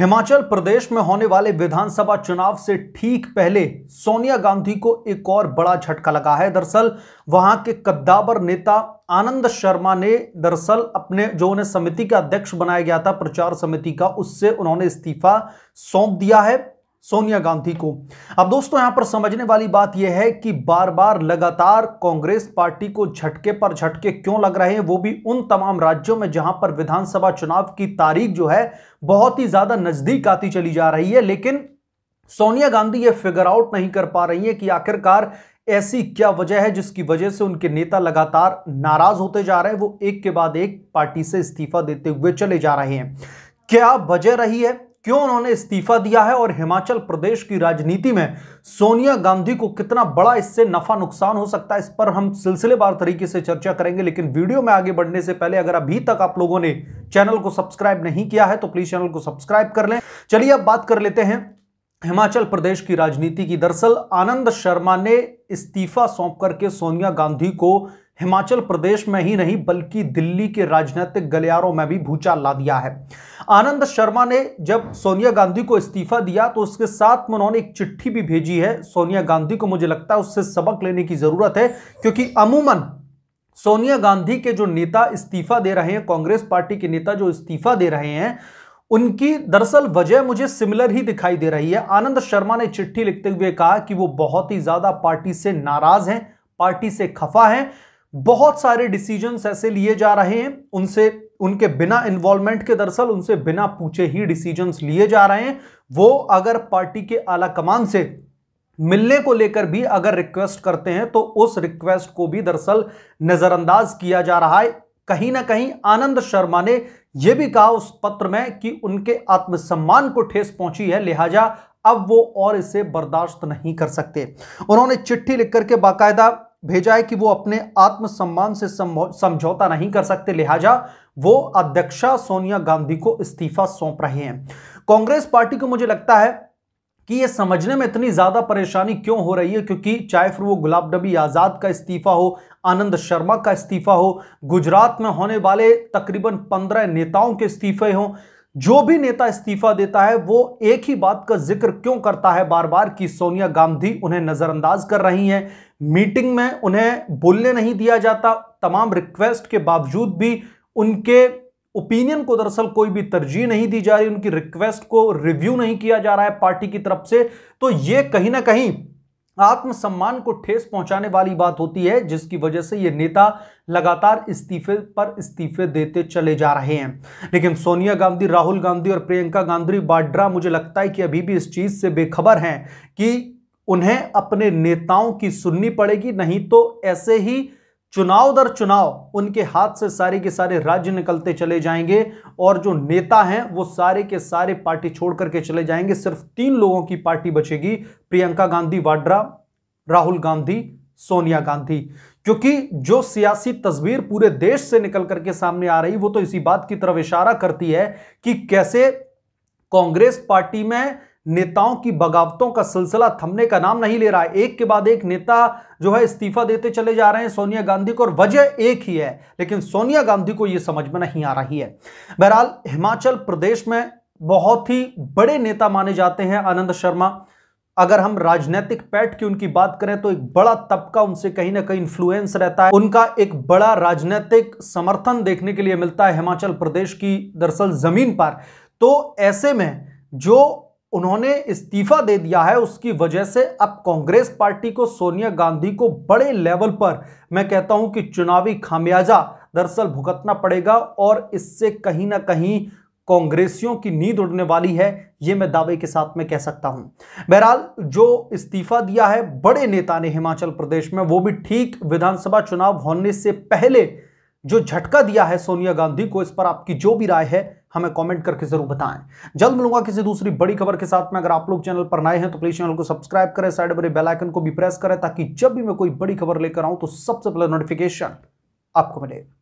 हिमाचल प्रदेश में होने वाले विधानसभा चुनाव से ठीक पहले सोनिया गांधी को एक और बड़ा झटका लगा है दरअसल वहां के कद्दावर नेता आनंद शर्मा ने दरअसल अपने जो उन्हें समिति का अध्यक्ष बनाया गया था प्रचार समिति का उससे उन्होंने इस्तीफा सौंप दिया है सोनिया गांधी को अब दोस्तों यहां पर समझने वाली बात यह है कि बार बार लगातार कांग्रेस पार्टी को झटके पर झटके क्यों लग रहे हैं वो भी उन तमाम राज्यों में जहां पर विधानसभा चुनाव की तारीख जो है बहुत ही ज्यादा नजदीक आती चली जा रही है लेकिन सोनिया गांधी यह फिगर आउट नहीं कर पा रही है कि आखिरकार ऐसी क्या वजह है जिसकी वजह से उनके नेता लगातार नाराज होते जा रहे हैं वो एक के बाद एक पार्टी से इस्तीफा देते हुए चले जा रहे हैं क्या वजह रही है क्यों उन्होंने इस्तीफा दिया है और हिमाचल प्रदेश की राजनीति में सोनिया गांधी को कितना बड़ा इससे नफा नुकसान हो सकता है इस पर हम सिलसिलेवार तरीके से चर्चा करेंगे लेकिन वीडियो में आगे बढ़ने से पहले अगर अभी तक आप लोगों ने चैनल को सब्सक्राइब नहीं किया है तो प्लीज चैनल को सब्सक्राइब कर लें चलिए अब बात कर लेते हैं हिमाचल प्रदेश की राजनीति की दरअसल आनंद शर्मा ने इस्तीफा सौंप करके सोनिया गांधी को हिमाचल प्रदेश में ही नहीं बल्कि दिल्ली के राजनीतिक गलियारों में भी भूचाल ला दिया है आनंद शर्मा ने जब सोनिया गांधी को इस्तीफा दिया तो उसके साथ में उन्होंने एक चिट्ठी भी भेजी है सोनिया गांधी को मुझे लगता है उससे सबक लेने की जरूरत है क्योंकि अमूमन सोनिया गांधी के जो नेता इस्तीफा दे रहे हैं कांग्रेस पार्टी के नेता जो इस्तीफा दे रहे हैं उनकी दरअसल वजह मुझे सिमिलर ही दिखाई दे रही है आनंद शर्मा ने चिट्ठी लिखते हुए कहा कि वो बहुत ही ज्यादा पार्टी से नाराज हैं पार्टी से खफा हैं बहुत सारे डिसीजन ऐसे लिए जा रहे हैं उनसे उनके बिना इन्वॉल्वमेंट के दरअसल उनसे बिना पूछे ही डिसीजन लिए जा रहे हैं वो अगर पार्टी के आला कमान से मिलने को लेकर भी अगर रिक्वेस्ट करते हैं तो उस रिक्वेस्ट को भी दरअसल नज़रअंदाज किया जा रहा है कहीं ना कहीं आनंद शर्मा ने यह भी कहा उस पत्र में कि उनके आत्मसम्मान को ठेस पहुंची है लिहाजा अब वो और इसे बर्दाश्त नहीं कर सकते उन्होंने चिट्ठी लिख करके बाकायदा भेजा है कि वो अपने आत्मसम्मान से समझौता नहीं कर सकते लिहाजा वो अध्यक्षा सोनिया गांधी को इस्तीफा सौंप रहे हैं कांग्रेस पार्टी को मुझे लगता है कि ये समझने में इतनी ज़्यादा परेशानी क्यों हो रही है क्योंकि चाहे फिर वो गुलाब नबी आज़ाद का इस्तीफा हो आनंद शर्मा का इस्तीफा हो गुजरात में होने वाले तकरीबन पंद्रह नेताओं के इस्तीफे हों जो भी नेता इस्तीफा देता है वो एक ही बात का जिक्र क्यों करता है बार बार कि सोनिया गांधी उन्हें नज़रअंदाज कर रही हैं मीटिंग में उन्हें बोलने नहीं दिया जाता तमाम रिक्वेस्ट के बावजूद भी उनके ओपिनियन को दरअसल कोई भी तरजीह नहीं दी जा रही उनकी रिक्वेस्ट को रिव्यू नहीं किया जा रहा है पार्टी की तरफ से तो ये कहीं ना कहीं आत्मसम्मान को ठेस पहुंचाने वाली बात होती है जिसकी वजह से ये नेता लगातार इस्तीफे पर इस्तीफे देते चले जा रहे हैं लेकिन सोनिया गांधी राहुल गांधी और प्रियंका गांधी बाड्रा मुझे लगता है कि अभी भी इस चीज से बेखबर हैं कि उन्हें अपने नेताओं की सुननी पड़ेगी नहीं तो ऐसे ही चुनाव दर चुनाव उनके हाथ से सारे के सारे राज्य निकलते चले जाएंगे और जो नेता हैं वो सारे के सारे पार्टी छोड़ करके चले जाएंगे सिर्फ तीन लोगों की पार्टी बचेगी प्रियंका गांधी वाड्रा राहुल गांधी सोनिया गांधी क्योंकि जो सियासी तस्वीर पूरे देश से निकल करके सामने आ रही वो तो इसी बात की तरफ इशारा करती है कि कैसे कांग्रेस पार्टी में नेताओं की बगावतों का सिलसिला थमने का नाम नहीं ले रहा है एक के बाद एक नेता जो है इस्तीफा देते चले जा रहे हैं सोनिया गांधी को और वजह एक ही है लेकिन सोनिया गांधी को यह समझ में नहीं आ रही है बहरहाल हिमाचल प्रदेश में बहुत ही बड़े नेता माने जाते हैं आनंद शर्मा अगर हम राजनीतिक पैठ की उनकी बात करें तो एक बड़ा तबका उनसे कहीं ना कहीं इन्फ्लुएंस रहता है उनका एक बड़ा राजनीतिक समर्थन देखने के लिए मिलता है हिमाचल प्रदेश की दरअसल जमीन पर तो ऐसे में जो उन्होंने इस्तीफा दे दिया है उसकी वजह से अब कांग्रेस पार्टी को सोनिया गांधी को बड़े लेवल पर मैं कहता हूं कि चुनावी खामियाजा दरअसल भुगतना पड़ेगा और इससे कहीं ना कहीं कांग्रेसियों की नींद उड़ने वाली है यह मैं दावे के साथ में कह सकता हूं बहरहाल जो इस्तीफा दिया है बड़े नेता ने हिमाचल प्रदेश में वो भी ठीक विधानसभा चुनाव होने से पहले जो झटका दिया है सोनिया गांधी को इस पर आपकी जो भी राय है हमें कमेंट करके जरूर बताएं जल्द मिलूंगा किसी दूसरी बड़ी खबर के साथ में अगर आप लोग चैनल पर नए हैं तो प्लीज चैनल को सब्सक्राइब करें साइड बने बेल आइकन को भी प्रेस करें ताकि जब भी मैं कोई बड़ी खबर लेकर आऊं तो सबसे पहले नोटिफिकेशन आपको मिले